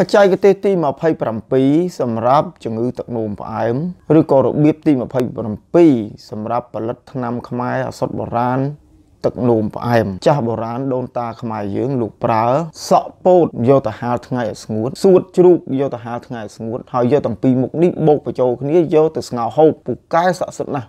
បច្ចេកទេសទី27សម្រាប់ជំងឺទឹកនោមផ្អែមឬក៏របៀបទី27សម្រាប់ផលិតថ្នាំខ្មែរអសតបុរាណទឹកនោមផ្អែមចាស់បុរាណដូនតាខ្មែរយើងលោកប្រើសក់ពោតយកទៅហាលថ្ងៃឲ្យស្ងួតសួតជ្រូកយកទៅហាលថ្ងៃឲ្យស្ងួតហើយយកទាំងពីរមុខនេះបោកបញ្ចូលគ្នាយកទៅស្ងោរហូបពូកែស័ក្តិសិទ្ធិណាស់